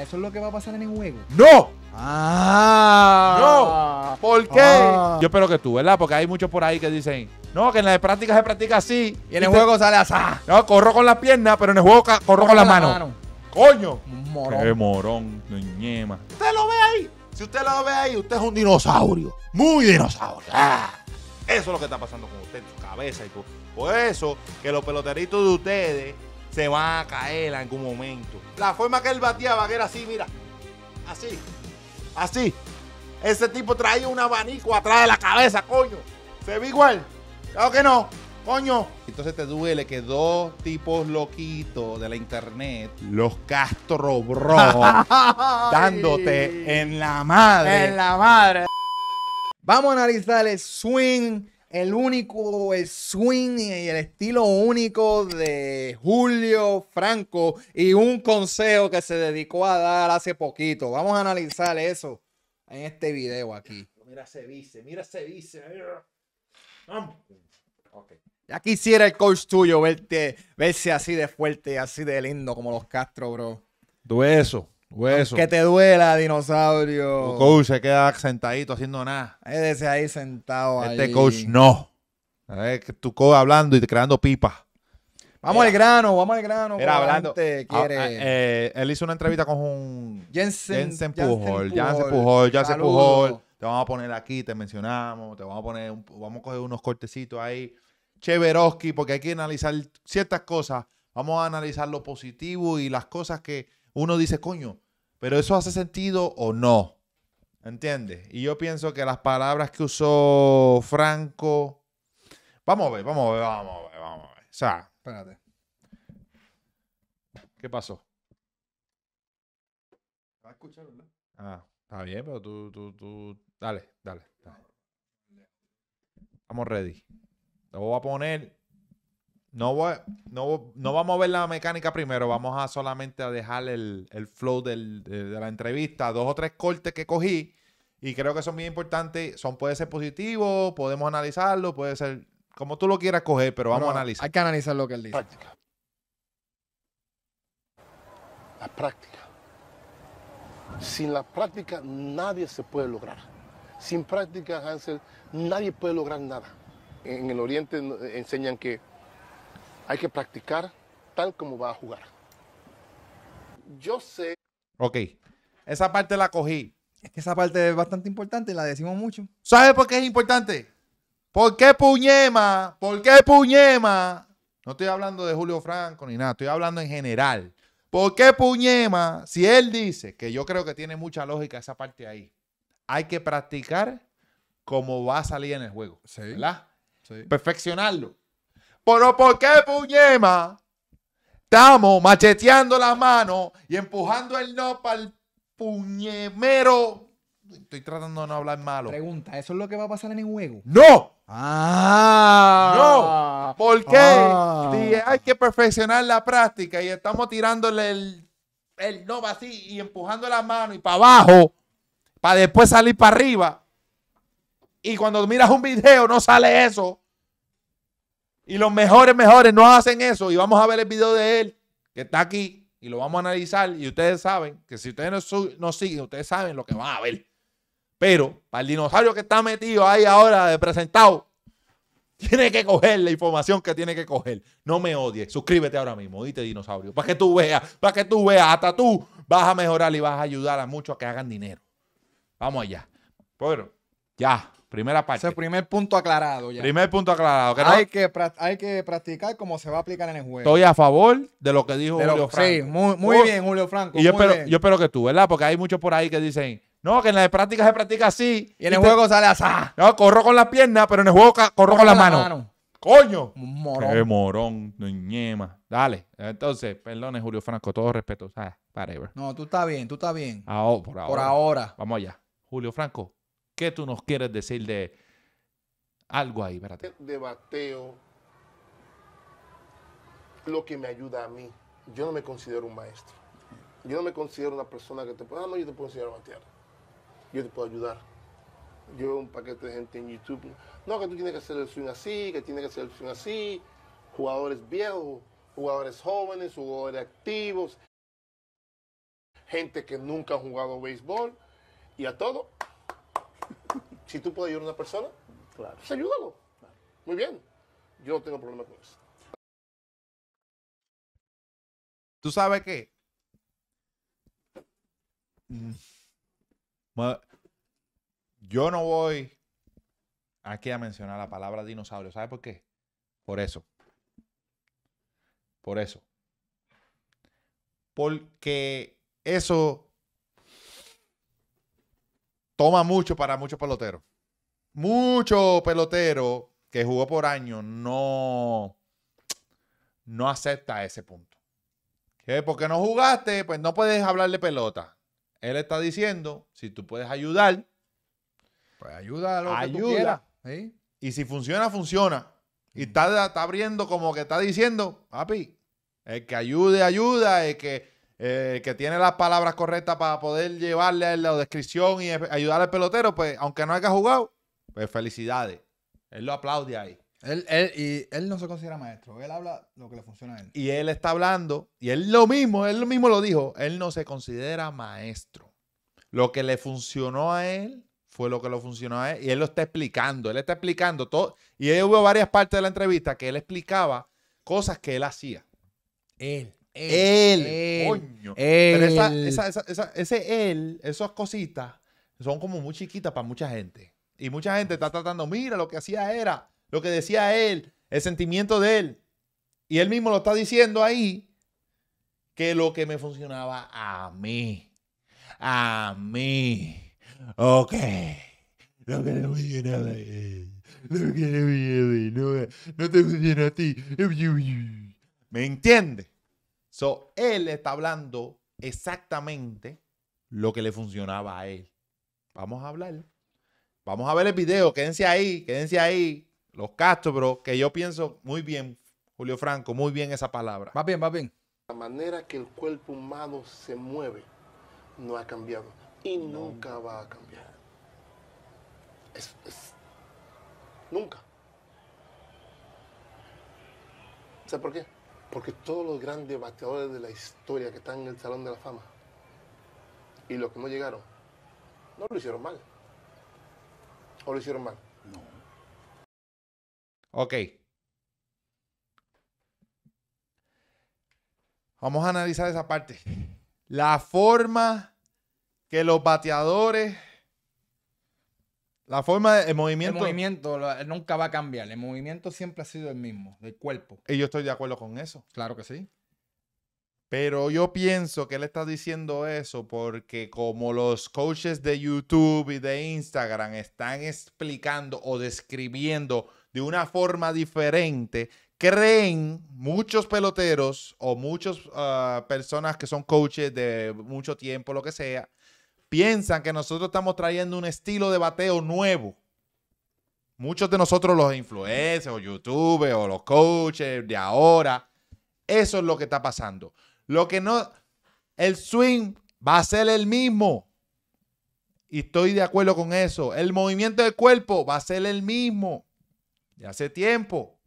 Eso es lo que va a pasar en el juego. ¡No! ¡Ah! ¡No! ¿Por qué? Ah. Yo espero que tú, ¿verdad? Porque hay muchos por ahí que dicen, no, que en la de práctica se practica así. Y en el este juego sale así. No, corro con las piernas, pero en el juego corro, con las la manos. Mano. ¡Coño! Morón. ¡Qué morón! ¡Usted lo ve ahí! Si usted lo ve ahí, usted es un dinosaurio. ¡Muy dinosaurio! Ah. Eso es lo que está pasando con usted en su cabeza y todo. Por eso que los peloteritos de ustedes se va a caer en algún momento. La forma que él bateaba, que era así, mira. Así. Así. Ese tipo traía un abanico atrás de la cabeza, coño. Se ve igual. Claro que no. Coño. Entonces te duele que dos tipos loquitos de la internet, los Castro Bro, dándote en la madre. En la madre. Vamos a analizar el swing el único, el swing y el estilo único de Julio Franco y un consejo que se dedicó a dar hace poquito. Vamos a analizar eso en este video aquí. Mira ese vice, mira ese vice. Okay. Ya quisiera el coach tuyo verte, verse así de fuerte, así de lindo como los Castro, bro. Tú eso. Que te duela, dinosaurio. Tu coach se queda sentadito haciendo nada. Ese ahí sentado. Este coach no. tu coach hablando y creando pipa. Vamos al grano, vamos al grano. Era hablando. Ah, quiere... Ah, eh, él hizo una entrevista con un Jensen, Pujol. Jensen Pujol, Jensen Pujol. Te vamos a poner aquí, te mencionamos, te vamos a poner, vamos a coger unos cortecitos ahí. Cheveroski, porque hay que analizar ciertas cosas. Vamos a analizar lo positivo y las cosas que, uno dice, coño, pero eso hace sentido o no. ¿Entiendes? Y yo pienso que las palabras que usó Franco. Vamos a ver, vamos a ver, vamos a ver, vamos a ver. O sea, espérate. ¿Qué pasó? ¿Vas a Ah, está bien, pero tú, tú, tú. Dale, dale, dale. Estamos ready. Lo voy a poner no, vamos a ver la mecánica primero, vamos a solamente a dejar el, el flow de, la entrevista, dos o tres cortes que cogí y creo que son bien importantes, son, puede ser positivo, podemos analizarlo, puede ser como tú lo quieras coger, pero vamos a analizar. Hay que analizar lo que él dice. La práctica. Sin la práctica nadie se puede lograr. Sin práctica, Hansel, nadie puede lograr nada. En el Oriente enseñan que hay que practicar tal como va a jugar. Yo sé. Ok, esa parte la cogí. Es que esa parte es bastante importante la decimos mucho. ¿Sabes por qué es importante? ¿Por qué Puñema? ¿Por qué Puñema? No estoy hablando de Julio Franco ni nada, estoy hablando en general. ¿Por qué Puñema, si él dice, que yo creo que tiene mucha lógica esa parte ahí, hay que practicar como va a salir en el juego, sí, ¿verdad? Sí. Perfeccionarlo. Pero ¿por qué puñema? Estamos macheteando la mano y empujando el no para el puñemero. Estoy tratando de no hablar malo. Pregunta, ¿eso es lo que va a pasar en el juego? ¡No! ¡Ah! ¡No! ¿Por qué? Ah. hay que perfeccionar la práctica y estamos tirándole el, el no así y empujando la mano y para abajo para después salir para arriba. Y cuando miras un video no sale eso. Y los mejores, mejores no hacen eso. Y vamos a ver el video de él, que está aquí, y lo vamos a analizar. Y ustedes saben que si ustedes no, no siguen, ustedes saben lo que van a ver. Pero para el dinosaurio que está metido ahí ahora de presentado, tiene que coger la información que tiene que coger. No me odies. Suscríbete ahora mismo, Oíste, dinosaurio. Para que tú veas, para que tú veas, hasta tú vas a mejorar y vas a ayudar a muchos a que hagan dinero. Vamos allá. Pero, ya. Primera parte. Ese primer punto aclarado ya. Primer punto aclarado. Que hay, que hay que practicar cómo se va a aplicar en el juego. Estoy a favor de lo que dijo Julio Franco. Sí, muy, muy oh, bien, Julio Franco. Y yo espero, yo espero que tú, ¿verdad? Porque hay muchos por ahí que dicen, no, que en la práctica se practica así. Y en el juego sale así. No, corro con las piernas, pero en el juego corro, con, las la manos. Mano. ¡Coño! Morón. ¡Qué morón! ñema. Dale. Entonces, perdone, Julio Franco, todo respeto. No, tú estás bien, tú estás bien. Por ahora. Vamos allá. Julio Franco, ¿Qué tú nos quieres decir de algo ahí? Espérate. De bateo, lo que me ayuda a mí, yo no me considero un maestro. Yo no me considero una persona que te pueda, ah, no, yo te puedo enseñar a batear. Yo te puedo ayudar. Yo veo un paquete de gente en YouTube. No, que tú tienes que hacer el swing así, que tienes que hacer el swing así. Jugadores viejos, jugadores jóvenes, jugadores activos. Gente que nunca ha jugado béisbol. Y a todo si tú puedes ayudar a una persona, claro. pues ayúdalo. Muy bien. Yo no tengo problema con eso. ¿Tú sabes qué? Mm, yo no voy aquí a mencionar la palabra dinosaurio. ¿Sabes por qué? Por eso. Por eso. Porque eso toma mucho para muchos peloteros. Mucho pelotero que jugó por años no, no acepta ese punto. Que porque no jugaste, pues no puedes hablar de pelota. Él está diciendo, si tú puedes ayudar, pues ayuda a lo que tú quieras. Y si funciona, funciona. Y mm. está, está abriendo como que está diciendo, papi, el que ayude, ayuda, el que eh, que tiene las palabras correctas para poder llevarle a la descripción y ayudar al pelotero, pues aunque no haya jugado, pues felicidades. Él lo aplaude ahí. Él, y él no se considera maestro, él habla lo que le funciona a él. Y él está hablando, y él lo mismo, él lo mismo lo dijo, él no se considera maestro. Lo que le funcionó a él fue lo que lo funcionó a él, y él lo está explicando, él está explicando todo. Y hubo varias partes de la entrevista que él explicaba cosas que él hacía. Él. Él. coño. Pero ese él, esas cositas, son como muy chiquitas para mucha gente. Y mucha gente está tratando, mira, lo que hacía era, lo que decía él, el sentimiento de él. Y él mismo lo está diciendo ahí, que lo que me funcionaba a mí. A mí. Ok. Lo que no funcionaba Lo que no no te funciona a ti. Me entiendes So, él está hablando exactamente lo que le funcionaba a él. Vamos a hablar. Vamos a ver el video. Quédense ahí, quédense ahí. Los Castro, bro, que yo pienso muy bien, Julio Franco, muy bien esa palabra. Más bien, más bien. La manera que el cuerpo humano se mueve no ha cambiado y nunca va a cambiar. nunca. ¿Sabes por qué? Porque todos los grandes bateadores de la historia que están en el Salón de la Fama y los que no llegaron, no lo hicieron mal. ¿O lo hicieron mal? No. Ok. Vamos a analizar esa parte. La forma que los bateadores la forma, de, el movimiento. El movimiento nunca va a cambiar. El movimiento siempre ha sido el mismo, del cuerpo. Y yo estoy de acuerdo con eso. Claro que sí. Pero yo pienso que él está diciendo eso porque como los coaches de YouTube y de Instagram están explicando o describiendo de una forma diferente, creen muchos peloteros o muchas ah, personas que son coaches de mucho tiempo, lo que sea, piensan que nosotros estamos trayendo un estilo de bateo nuevo. Muchos de nosotros, los influencers o youtubers o los coaches de ahora, eso es lo que está pasando. Lo que no, el swing va a ser el mismo. Y estoy de acuerdo con eso. El movimiento del cuerpo va a ser el mismo. De hace tiempo.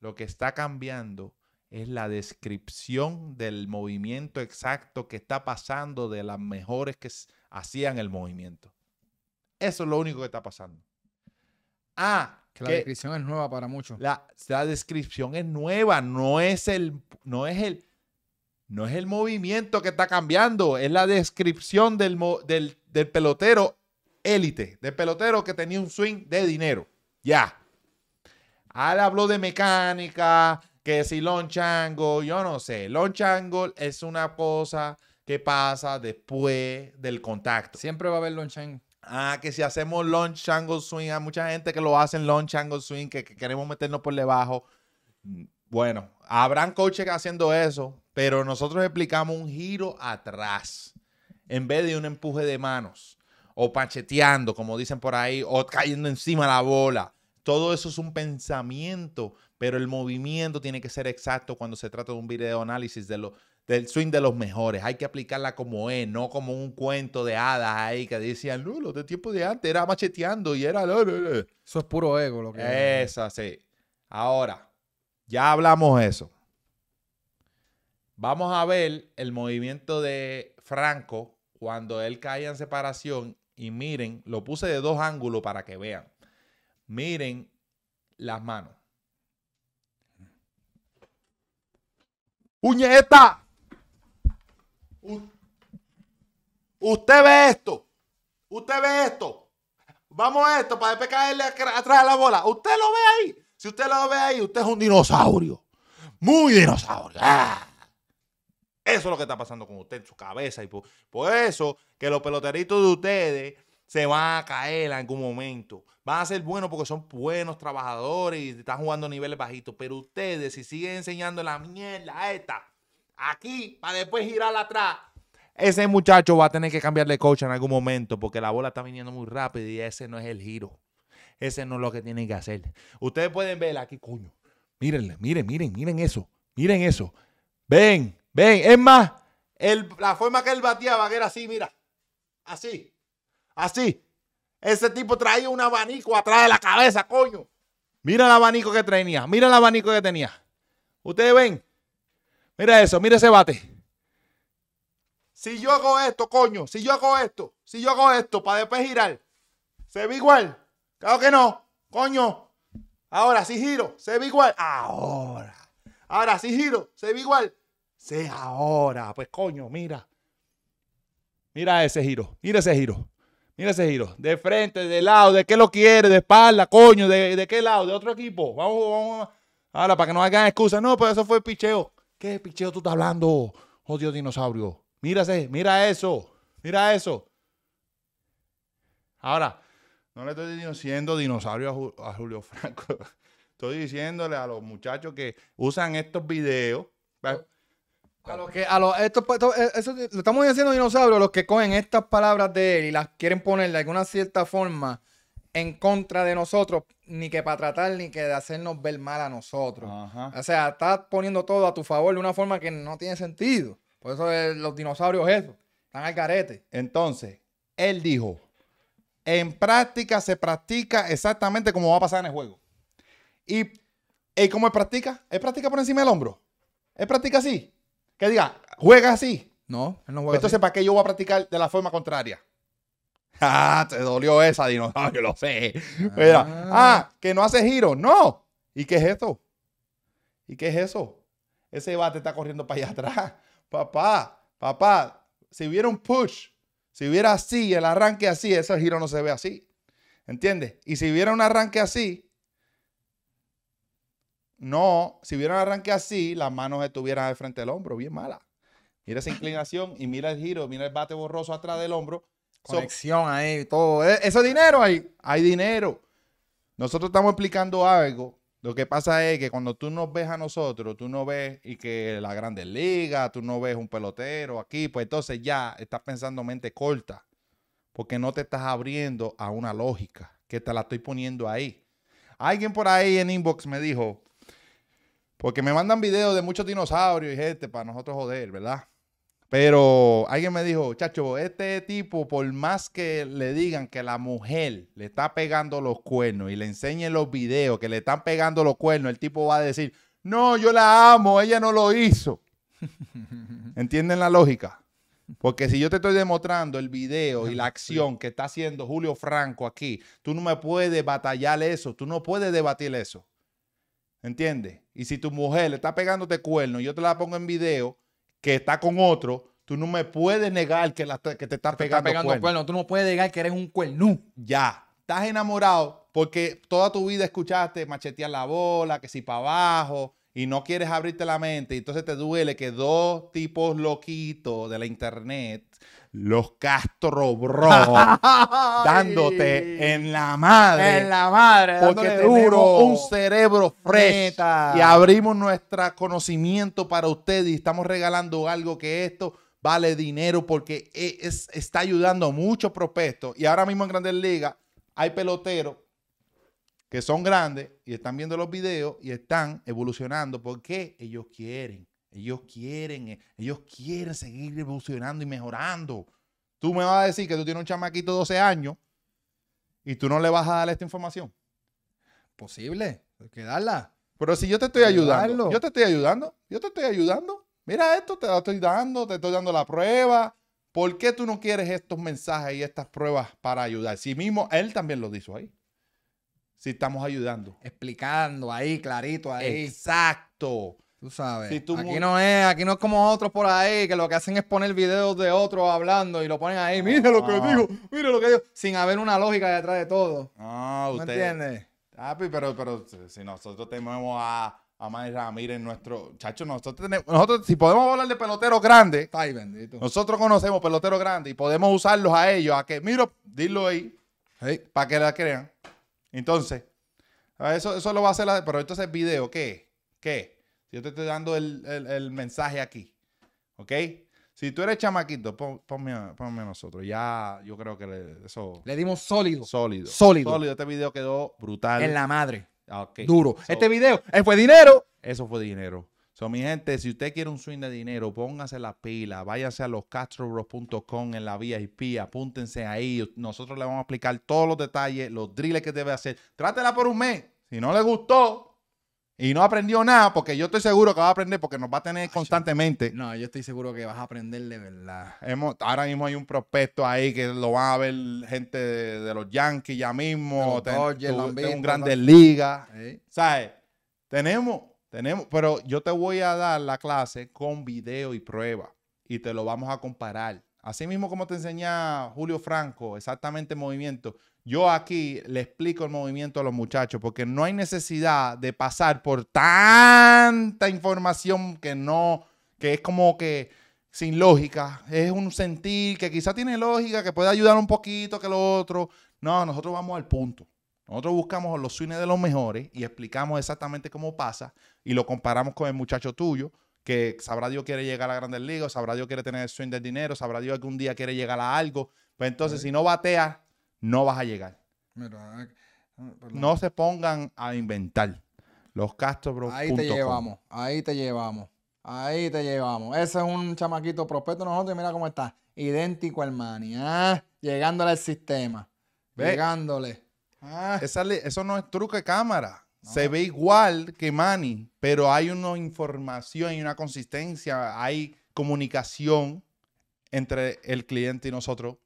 Lo que está cambiando es la descripción del movimiento exacto que está pasando de las mejores que hacían el movimiento. Eso es lo único que está pasando. Ah, que la descripción es nueva para muchos. La, descripción es nueva, no es el, no es el, no es el movimiento que está cambiando, es la descripción del, del, pelotero élite, del pelotero que tenía un swing de dinero. Ya. habló de mecánica, que si Lon Chango, yo no sé. Lon Chango es una cosa, qué pasa después del contacto. Siempre va a haber angle. Ah, que si hacemos launch angle swing, hay mucha gente que lo hace en launch angle swing, que, queremos meternos por debajo. Mm, bueno, habrán coaches haciendo eso, pero nosotros explicamos un giro atrás en vez de un empuje de manos o pacheteando, como dicen por ahí, o cayendo encima la bola. Todo eso es un pensamiento, pero el movimiento tiene que ser exacto cuando se trata de un video análisis de, lo, del swing de los mejores. Hay que aplicarla como es, no como un cuento de hadas ahí que decían, no, de tiempo de antes era macheteando y era... Eso es puro ego lo que... Esa, sí. Ahora, ya hablamos eso. Vamos a ver el movimiento de Franco cuando él cae en separación y miren, lo puse de dos ángulos para que vean. Miren las manos. ¡Uñeta! Usted ve esto. Usted ve esto. Vamos a esto para después caerle atrás a la bola. Usted lo ve ahí. Si usted lo ve ahí, usted es un dinosaurio. Muy dinosaurio. Ah. Eso es lo que está pasando con usted en su cabeza. Y por, eso que los peloteritos de ustedes se van a caer en algún momento. Van a ser buenos porque son buenos trabajadores y están jugando a niveles bajitos. Pero ustedes, si siguen enseñando la mierda esta, aquí, para después girarla atrás, ese muchacho va a tener que cambiar de coach en algún momento porque la bola está viniendo muy rápido y ese no es el giro. Ese no es lo que tienen que hacer. Ustedes pueden ver aquí, coño. Mírenle, miren, miren, miren eso. Miren eso. Ven, ven. Es más, la forma que él bateaba era así, mira. Así. Así. Ese tipo traía un abanico atrás de la cabeza, coño. Mira el abanico que tenía. Mira el abanico que tenía. Ustedes ven. Mira eso, mira ese bate. Si yo hago esto, coño, si yo hago esto, si yo hago esto, para después girar, ¿se ve igual? Claro que no, coño. Ahora si giro, se ve igual. Ahora. Ahora si giro, se ve igual. Se ahora. Pues coño, mira. Mira ese giro, mira ese giro. Mira ese giro. De frente, de lado, de qué lo quiere, de espalda, coño, de, qué lado, de otro equipo. Vamos, vamos. Ahora, para que no hagan excusas. No, pero eso fue picheo. ¿Qué picheo tú estás hablando, odio dinosaurio? Mírase, mira eso, mira eso. Ahora, no le estoy diciendo dinosaurio a, Julio Franco. Estoy diciéndole a los muchachos que usan estos videos. A los que, a los, esto, pues, eh, lo estamos diciendo dinosaurio los que cogen estas palabras de él y las quieren poner de alguna cierta forma en contra de nosotros, ni que para tratar, ni que de hacernos ver mal a nosotros. O sea, estás poniendo todo a tu favor de una forma que no tiene sentido. Por eso los dinosaurios eso. Están al carete. Entonces, él dijo, en práctica se practica exactamente como va a pasar en el juego. ¿Y, y cómo él practica? Él practica por encima del hombro. Él practica así. Que diga, juega así. No, él no juega Entonces, ¿para qué yo voy a practicar de la forma contraria? Ah, te dolió esa, dinosaurio, lo sé. Ah. ah, que no hace giro. No. ¿Y qué es esto? ¿Y qué es eso? Ese bate está corriendo para allá atrás papá, papá, si hubiera un push, si hubiera así, el arranque así, ese giro no se ve así. ¿Entiendes? Y si hubiera un arranque así, no, si hubiera un arranque así, las manos estuvieran de frente del hombro, bien mala. Mira esa inclinación y mira el giro, mira el bate borroso atrás del hombro. Conexión ahí, todo. E-, eso es dinero ahí. Hay dinero. Nosotros estamos explicando algo lo que pasa es que cuando tú nos ves a nosotros, tú no ves y que la grande liga, tú no ves un pelotero aquí, pues entonces ya estás pensando mente corta, porque no te estás abriendo a una lógica que te la estoy poniendo ahí. Alguien por ahí en inbox me dijo, porque me mandan videos de muchos dinosaurios y gente para nosotros joder, ¿verdad? Pero alguien me dijo, chacho, este tipo, por más que le digan que la mujer le está pegando los cuernos y le enseñen los videos que le están pegando los cuernos, el tipo va a decir, no, yo la amo, ella no lo hizo. ¿Entienden la lógica? Porque si yo te estoy demostrando el video y la acción que está haciendo Julio Franco aquí, tú no me puedes batallar eso, tú no puedes debatir eso. ¿Entiendes? Y si tu mujer le está pegándote cuernos, yo te la pongo en video que está con otro, tú no me puedes negar que, te está pegando, está cuerno. Tú no puedes negar que eres un cuernú. Ya. Estás enamorado porque toda tu vida escuchaste machetear la bola, que si para abajo, y no quieres abrirte la mente, y entonces te duele que dos tipos loquitos de la internet, los Castro Bro, dándote en la madre. En la madre, porque duro un cerebro fresco y abrimos nuestro conocimiento para ustedes y estamos regalando algo que esto vale dinero porque e, está ayudando a muchos prospectos y ahora mismo en Grandes Ligas hay peloteros que son grandes y están viendo los videos y están evolucionando porque ellos quieren, ellos quieren, eh, ellos quieren seguir evolucionando y mejorando. Tú me vas a decir que tú tienes un chamaquito de 12 años y tú no le vas a dar esta información. Posible, hay que darla. Pero si yo te estoy ayudando, yo te estoy ayudando, yo te estoy ayudando. Mira esto, te lo estoy dando, te estoy dando la prueba. ¿Por qué tú no quieres estos mensajes y estas pruebas para ayudar? Si mismo él también lo dijo ahí si estamos ayudando. Explicando ahí, clarito, ahí. Exacto. Tú sabes. aquí, no es, aquí no es como otros por ahí que lo que hacen es poner videos de otros hablando y lo ponen ahí. mire lo que digo ah. dijo, lo que digo Sin haber una lógica detrás de todo. Ah, usted. ¿Me entiendes? pero, pero si nosotros tenemos a, a Manny Ramírez, nuestro. Chacho, nosotros tenemos. Nosotros, si podemos hablar de peloteros grandes. bendito. Nosotros conocemos peloteros grandes y podemos usarlos a ellos. A que, mira, dilo ahí. Para que la crean. Entonces, eso, eso lo va a hacer, la, pero el video, ¿qué? ¿Qué? Si yo te estoy dando el, el, mensaje aquí, ¿ok? Si tú eres chamaquito, ponme, a, nosotros. Ya, yo creo que eso... Le dimos sólido. Sólido. Sólido. Este video quedó brutal. En la madre. Ah, Duro. este video, eh, fue dinero. Eso fue dinero. So, mi gente, si usted quiere un swing de dinero, póngase la pila, váyase a loscastrobros.com en la VIP, apúntense ahí. Nosotros le vamos a explicar todos los detalles, los drills que debe hacer. Trátela por un mes. Si no le gustó y no aprendió nada, porque yo estoy seguro que va a aprender porque nos va a tener constantemente. No, yo estoy seguro que vas a aprender de verdad. Hemos, ahora mismo hay un prospecto ahí que lo van a ver gente de, los Yankees ya mismo, de, un Grandes Ligas. ¿Eh? ¿Sabes? Tenemos tenemos, pero yo te voy a dar la clase con video y prueba y te lo vamos a comparar. Así mismo como te enseña Julio Franco, exactamente el movimiento. Yo aquí le explico el movimiento a los muchachos porque no hay necesidad de pasar por tanta información que no, que es como que sin lógica. Es un sentir que quizá tiene lógica, que puede ayudar un poquito, que lo otro. No, nosotros vamos al punto. Nosotros buscamos los swings de los mejores y explicamos exactamente cómo pasa y lo comparamos con el muchacho tuyo que sabrá Dios quiere llegar a la Grandes Ligas, sabrá Dios quiere tener el swing del dinero, sabrá Dios que un día quiere llegar a algo. Pues entonces, si no bateas, no vas a llegar. Eh, no se pongan a inventar. Los bro. Ahí te llevamos, ahí te llevamos, ahí te llevamos. Ese es un chamaquito prospecto nosotros y mira cómo está. Idéntico al Mani, ¿ah? llegándole al sistema, llegándole. Ah. eso no es truco de cámara. Se ve igual que Manny, pero hay una información y una consistencia, hay comunicación entre el cliente y nosotros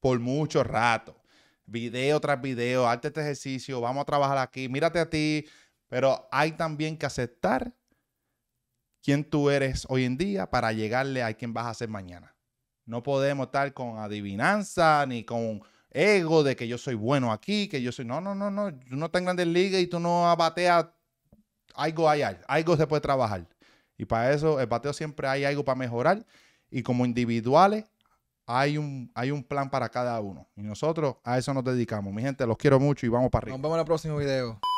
por mucho rato. Video tras video, hazte este ejercicio, vamos a trabajar aquí, mírate a ti, pero hay también que aceptar quién tú eres hoy en día para llegarle a quien vas a ser mañana. No podemos estar con adivinanza ni con ego de que yo soy bueno aquí, que yo soy. No, no, no, no. Tú no estás en grandes ligas y tú no bateas. Algo hay, algo se puede trabajar. Y para eso, el bateo siempre hay algo para mejorar. Y como individuales, hay un, hay un plan para cada uno. Y nosotros a eso nos dedicamos. Mi gente, los quiero mucho y vamos para arriba. Nos vemos en el próximo video.